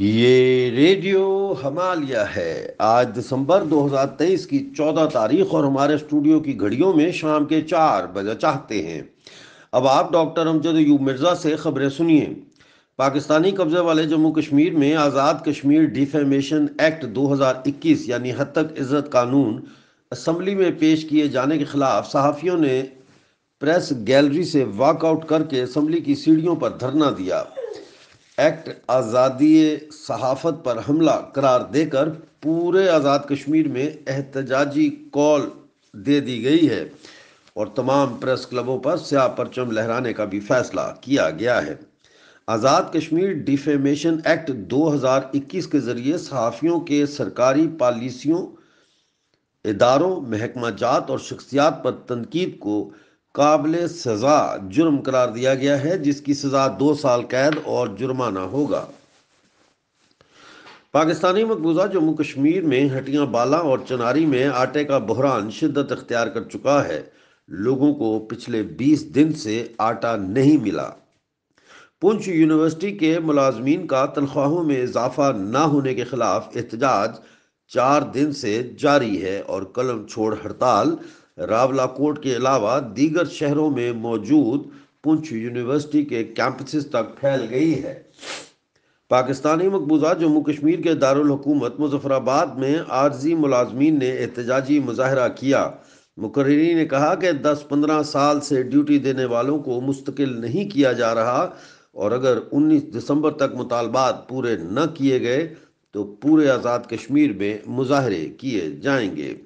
ये रेडियो हमालिया है आज दिसंबर 2023 की 14 तारीख और हमारे स्टूडियो की घड़ियों में शाम के चार बजे चाहते हैं अब आप डॉक्टर अमजद यू मिर्ज़ा से खबरें सुनिए पाकिस्तानी कब्जे वाले जम्मू कश्मीर में आज़ाद कश्मीर डिफेमेशन एक्ट 2021 यानी हद तक इज़्ज़त कानून असम्बली में पेश किए जाने के खिलाफ सहाफ़ियों ने प्रेस गैलरी से वॉकआउट करके असम्बली की सीढ़ियों पर धरना दिया एक्ट आज़ादी सहाफ़त पर हमला करार देकर पूरे आज़ाद कश्मीर में एहतजाजी कॉल दे दी गई है और तमाम प्रेस क्लबों पर स्याह परचम लहराने का भी फैसला किया गया है आज़ाद कश्मीर डिफेमेशन एक्ट 2021 के ज़रिए सहाफ़ियों के सरकारी पॉलिसियों इदारों महकमा जात और शख्सियात पर तनकीद को काबिल सज़ा जुर्म करार दिया गया है जिसकी सज़ा दो साल कैद और जुर्माना होगा पाकिस्तानी मकबूजा जम्मू कश्मीर में हटिया बाला और चनारी में आटे का बहरान शिदत अख्तियार कर चुका है लोगों को पिछले 20 दिन से आटा नहीं मिला पुंछ यूनिवर्सिटी के मुलाजमीन का तनख्वाहों में इजाफा न होने के खिलाफ एहतजाज चार दिन से जारी है और कलम छोड़ हड़ताल रावलाकोट के अलावा दीगर शहरों में मौजूद पुंछ यूनिवर्सिटी के कैंपसेस तक फैल गई है पाकिस्तानी मकबूजा जम्मू कश्मीर के दारकूमत मुजफ्फराबाद में आर्जी मुलाजमीन ने एहतजाजी मुजाहरा किया मुकर्री ने कहा कि 10-15 साल से ड्यूटी देने वालों को मुस्तकिल नहीं किया जा रहा और अगर 19 दिसंबर तक मुतालबात पूरे न किए गए तो पूरे आज़ाद कश्मीर में मुजाहरे किए जाएंगे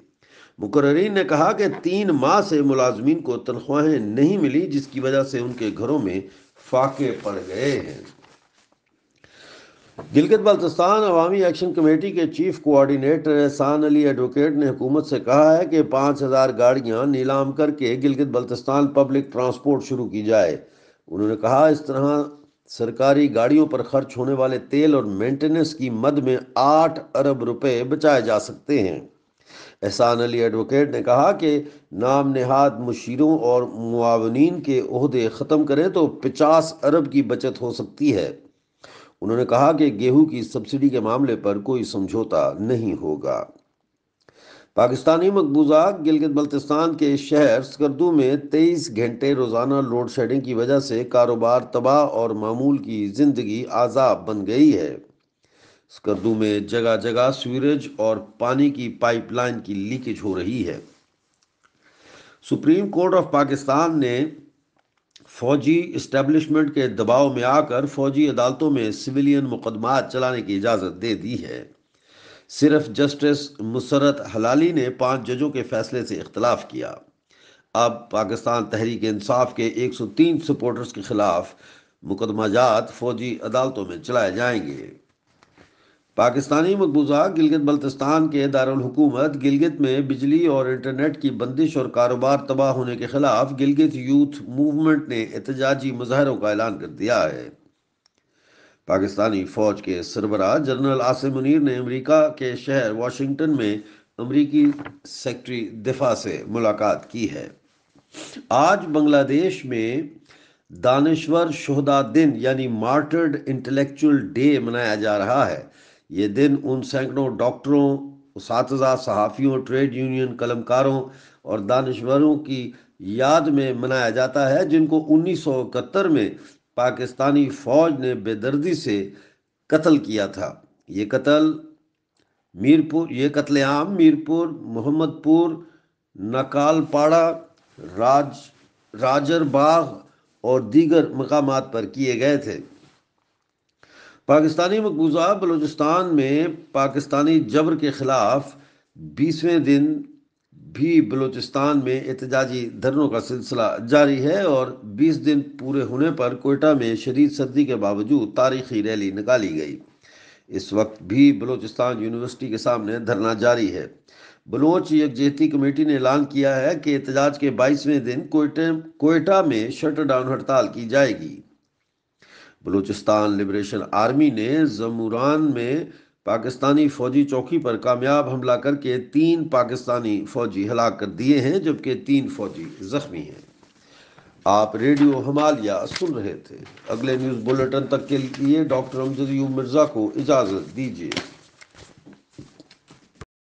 मुकर्रीन ने कहा कि तीन माह से मुलाजमीन को तनख्वाहें नहीं मिली जिसकी वजह से उनके घरों में फाके पड़ गए हैं गिलगित बल्तिस्तान अवामी एक्शन कमेटी के chief coordinator Ehsan Ali advocate ने हुकूमत से कहा है कि पाँच हज़ार गाड़ियाँ नीलाम करके गिलगित बल्तिस्तान पब्लिक ट्रांसपोर्ट शुरू की जाए उन्होंने कहा इस तरह सरकारी गाड़ियों पर खर्च होने वाले तेल और मेंटेनेंस की मद में आठ अरब रुपए बचाए जा सकते हैं एहसान अली एडवोकेट ने कहा कि नाम नहाद मुशीरों और मुआवनीन के अहदे ख़त्म करें तो पचास अरब की बचत हो सकती है उन्होंने कहा कि गेहूं की सब्सिडी के मामले पर कोई समझौता नहीं होगा पाकिस्तानी मकबूजा गिलगित बल्तिस्तान के शहर स्कर्दू में 23 घंटे रोज़ाना लोड शेडिंग की वजह से कारोबार तबाह और मामूल की ज़िंदगी आज़ाब बन गई है स्कर्दू में जगह जगह सीवरेज और पानी की पाइपलाइन की लीकेज हो रही है सुप्रीम कोर्ट ऑफ पाकिस्तान ने फौजी इस्टेब्लिशमेंट के दबाव में आकर फौजी अदालतों में सिविलियन मुकदमा चलाने की इजाज़त दे दी है सिर्फ जस्टिस मुसरत हलाली ने पांच जजों के फैसले से इख्तलाफ किया अब पाकिस्तान तहरीक इंसाफ के 103 सपोर्टर्स के खिलाफ मुकदमा जात फौजी अदालतों में चलाए जाएंगे पाकिस्तानी मकबूजा गिलगित बल्तिस्तान के दारकूमत गिलगित में बिजली और इंटरनेट की बंदिश और कारोबार तबाह होने के खिलाफ गिलगित यूथ मूवमेंट ने एहतजाजी मुजाहरों का ऐलान कर दिया है पाकिस्तानी फौज के सरबराह जनरल आसिम मुनीर ने अमरीका के शहर वाशिंगटन में अमरीकी सेक्रेटरी दिफा से मुलाकात की है आज बांग्लादेश में दानश्वर शहदा दिन यानी मार्टर्ड इंटेलेक्चुअल डे मनाया जा रहा है ये दिन उन सैकड़ों डॉक्टरों सात सहाफ़ियों ट्रेड यूनियन कलमकारों और दानश्वरों की याद में मनाया जाता है जिनको उन्नीस में पाकिस्तानी फ़ौज ने बेदर्दी से कत्ल किया था ये कत्ल मीरपुर ये कत्लेआम मीरपुर मोहम्मदपुर नकालपाड़ा राज राजर बाग और दीगर मकाम पर किए गए थे पाकिस्तानी मकबूजा बलूचिस्तान में पाकिस्तानी जबर के ख़िलाफ़ बीसवें दिन भी बलूचिस्तान में एहतजाजी धरनों का सिलसिला जारी है और 20 दिन पूरे होने पर कोयटा में शदीद सर्दी के बावजूद तारीखी रैली निकाली गई इस वक्त भी बलूचिस्तान यूनिवर्सिटी के सामने धरना जारी है बलोच यकजहती कमेटी ने ऐलान किया है कि एहतजाज के बाईसवें दिन कोयटे कोयटा में शटर डाउन हड़ताल की जाएगी बलूचिस्तान लिबरेशन आर्मी ने जमुरान में पाकिस्तानी फौजी चौकी पर कामयाब हमला करके तीन पाकिस्तानी फौजी हलाक कर दिए हैं जबकि तीन फौजी जख्मी हैं आप रेडियो हमालिया सुन रहे थे अगले न्यूज़ बुलेटिन तक के लिए डॉक्टर अमजद मिर्ज़ा को इजाज़त दीजिए